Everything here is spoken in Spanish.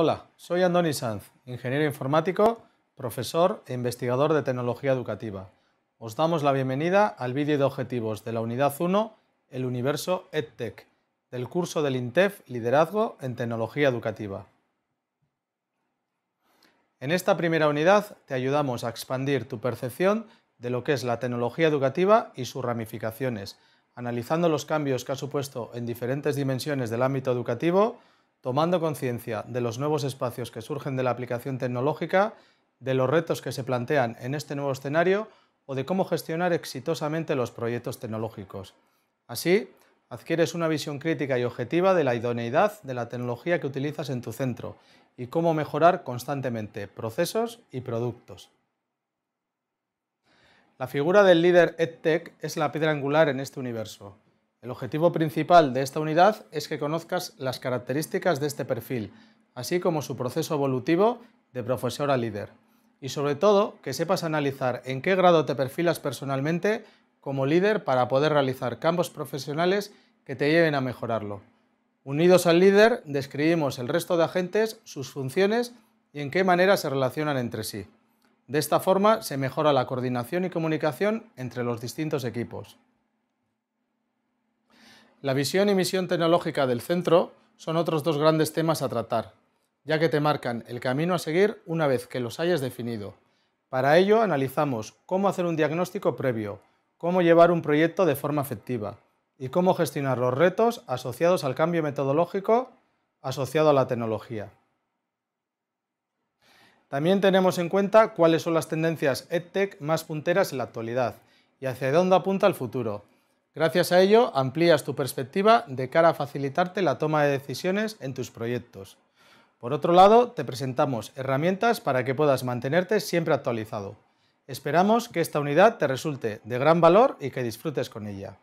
Hola, soy Andoni Sanz, ingeniero informático, profesor e investigador de tecnología educativa. Os damos la bienvenida al vídeo de objetivos de la Unidad 1, el universo EdTech, del curso del INTEF Liderazgo en Tecnología Educativa. En esta primera unidad te ayudamos a expandir tu percepción de lo que es la tecnología educativa y sus ramificaciones, analizando los cambios que ha supuesto en diferentes dimensiones del ámbito educativo, tomando conciencia de los nuevos espacios que surgen de la aplicación tecnológica, de los retos que se plantean en este nuevo escenario o de cómo gestionar exitosamente los proyectos tecnológicos. Así, adquieres una visión crítica y objetiva de la idoneidad de la tecnología que utilizas en tu centro y cómo mejorar constantemente procesos y productos. La figura del líder EdTech es la piedra angular en este universo. El objetivo principal de esta unidad es que conozcas las características de este perfil, así como su proceso evolutivo de profesor a líder. Y sobre todo, que sepas analizar en qué grado te perfilas personalmente como líder para poder realizar cambios profesionales que te lleven a mejorarlo. Unidos al líder, describimos el resto de agentes, sus funciones y en qué manera se relacionan entre sí. De esta forma se mejora la coordinación y comunicación entre los distintos equipos. La visión y misión tecnológica del centro son otros dos grandes temas a tratar, ya que te marcan el camino a seguir una vez que los hayas definido. Para ello analizamos cómo hacer un diagnóstico previo, cómo llevar un proyecto de forma efectiva y cómo gestionar los retos asociados al cambio metodológico asociado a la tecnología. También tenemos en cuenta cuáles son las tendencias EdTech más punteras en la actualidad y hacia dónde apunta el futuro. Gracias a ello, amplías tu perspectiva de cara a facilitarte la toma de decisiones en tus proyectos. Por otro lado, te presentamos herramientas para que puedas mantenerte siempre actualizado. Esperamos que esta unidad te resulte de gran valor y que disfrutes con ella.